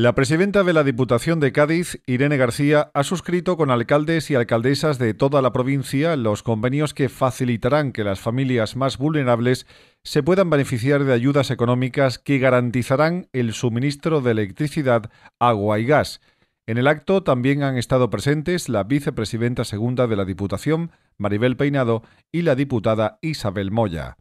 La presidenta de la Diputación de Cádiz, Irene García, ha suscrito con alcaldes y alcaldesas de toda la provincia los convenios que facilitarán que las familias más vulnerables se puedan beneficiar de ayudas económicas que garantizarán el suministro de electricidad, agua y gas. En el acto también han estado presentes la vicepresidenta segunda de la Diputación, Maribel Peinado, y la diputada Isabel Moya.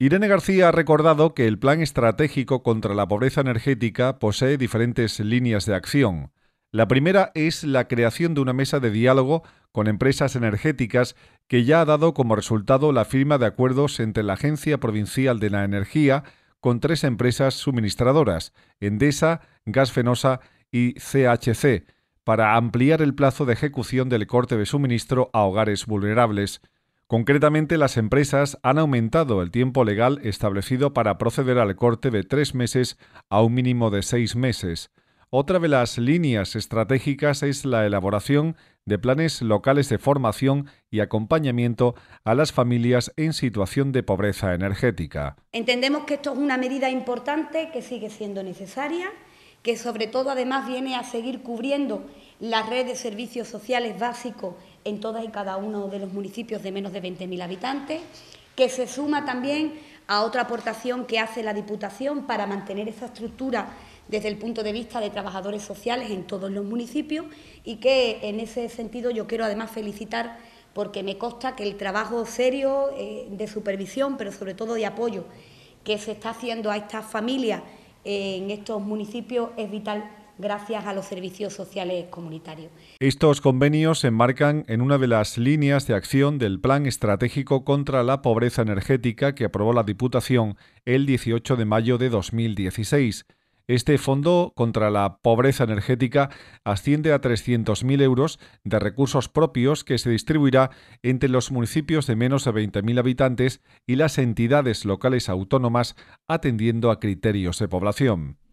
Irene García ha recordado que el Plan Estratégico contra la Pobreza Energética posee diferentes líneas de acción. La primera es la creación de una mesa de diálogo con empresas energéticas que ya ha dado como resultado la firma de acuerdos entre la Agencia Provincial de la Energía con tres empresas suministradoras, Endesa, Gasfenosa y CHC, para ampliar el plazo de ejecución del corte de suministro a hogares vulnerables. Concretamente, las empresas han aumentado el tiempo legal establecido para proceder al corte de tres meses a un mínimo de seis meses. Otra de las líneas estratégicas es la elaboración de planes locales de formación y acompañamiento a las familias en situación de pobreza energética. Entendemos que esto es una medida importante que sigue siendo necesaria, que sobre todo además viene a seguir cubriendo la red de servicios sociales básicos en todas y cada uno de los municipios de menos de 20.000 habitantes, que se suma también a otra aportación que hace la Diputación para mantener esa estructura desde el punto de vista de trabajadores sociales en todos los municipios y que en ese sentido yo quiero además felicitar porque me consta que el trabajo serio eh, de supervisión, pero sobre todo de apoyo que se está haciendo a estas familias en estos municipios es vital gracias a los servicios sociales comunitarios. Estos convenios se enmarcan en una de las líneas de acción del Plan Estratégico contra la Pobreza Energética que aprobó la Diputación el 18 de mayo de 2016. Este fondo contra la pobreza energética asciende a 300.000 euros de recursos propios que se distribuirá entre los municipios de menos de 20.000 habitantes y las entidades locales autónomas atendiendo a criterios de población.